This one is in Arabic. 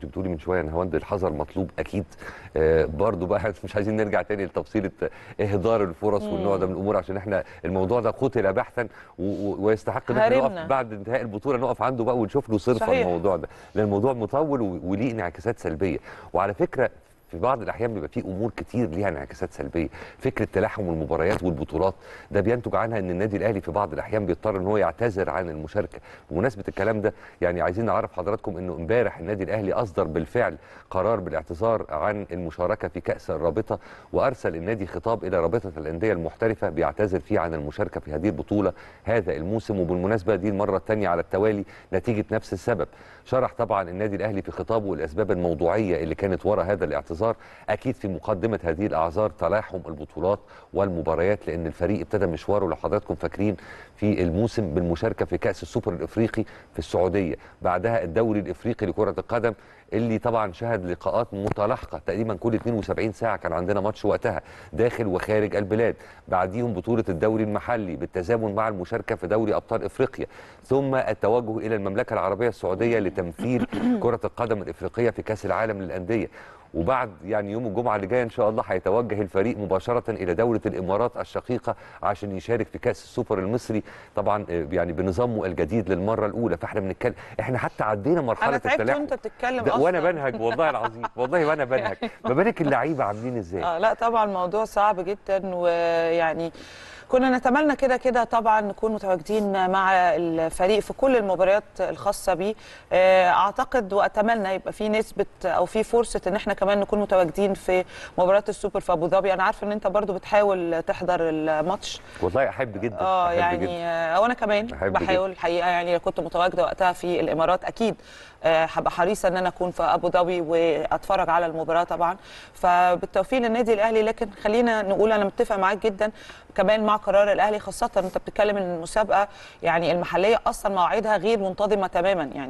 كنت بتقولي من شويه ان هوند الحذر مطلوب اكيد آه، برضو بقى احنا مش عايزين نرجع تاني لتفصيله اهدار الفرص والنوع ده من الامور عشان احنا الموضوع ده قتل بحثا ويستحق ان احنا نقف بعد انتهاء البطوله نقف عنده بقى ونشوف له صرفه الموضوع ده لان الموضوع مطول وليه انعكاسات سلبيه وعلى فكره في بعض الاحيان بيبقى في امور كتير ليها انعكاسات سلبيه فكره تلاحم المباريات والبطولات ده بينتج عنها ان النادي الاهلي في بعض الاحيان بيضطر ان هو يعتذر عن المشاركه بمناسبه الكلام ده يعني عايزين نعرف حضراتكم انه امبارح النادي الاهلي اصدر بالفعل قرار بالاعتذار عن المشاركه في كاس الرابطه وارسل النادي خطاب الى رابطه الانديه المحترفه بيعتذر فيه عن المشاركه في هذه البطوله هذا الموسم وبالمناسبه دي المره الثانيه على التوالي نتيجه نفس السبب شرح طبعا النادي الاهلي في خطابه الاسباب الموضوعيه اللي كانت وراء هذا الاعتذار الاعذار اكيد في مقدمه هذه الاعذار تلاحم البطولات والمباريات لان الفريق ابتدى مشواره لو حضراتكم فاكرين في الموسم بالمشاركه في كاس السوبر الافريقي في السعوديه بعدها الدوري الافريقي لكره القدم اللي طبعا شهد لقاءات متلاحقه تقريبا كل 72 ساعه كان عندنا ماتش وقتها داخل وخارج البلاد بعديهم بطوله الدوري المحلي بالتزامن مع المشاركه في دوري ابطال افريقيا ثم التوجه الى المملكه العربيه السعوديه لتمثيل كره القدم الافريقيه في كاس العالم للانديه وبعد يعني يوم الجمعه اللي جايه ان شاء الله هيتوجه الفريق مباشره الى دوله الامارات الشقيقه عشان يشارك في كاس السوبر المصري طبعا آه، يعني بنظامه الجديد للمره الاولى فاحنا بنتكلم احنا حتى عدينا مرحله التلاعب انا وانت بتتكلم اصلا وانا بنهج والله العظيم والله وانا بنهج ما بالك اللعيبه عاملين ازاي اه لا طبعا الموضوع صعب جدا ويعني كنا نتمنى كده كده طبعا نكون متواجدين مع الفريق في كل المباريات الخاصه بيه آه، اعتقد واتمنى يبقى في نسبه او في فرصه ان احنا كمان نكون متواجدين في مباراه السوبر في ابو ظبي انا عارفه ان انت برضو بتحاول تحضر الماتش والله احب جدا اه يعني آه، وانا كمان بحاول الحقيقه يعني كنت متواجده وقتها في الامارات اكيد آه، هبقى حريصه ان انا اكون في ابو ظبي واتفرج على المباراه طبعا فبالتوفيق للنادي الاهلي لكن خلينا نقول انا متفق معاك جدا كمان مع قرار الاهلي خاصه انت بتتكلم ان المسابقه يعني المحليه اصلا مواعيدها غير منتظمه تماما يعني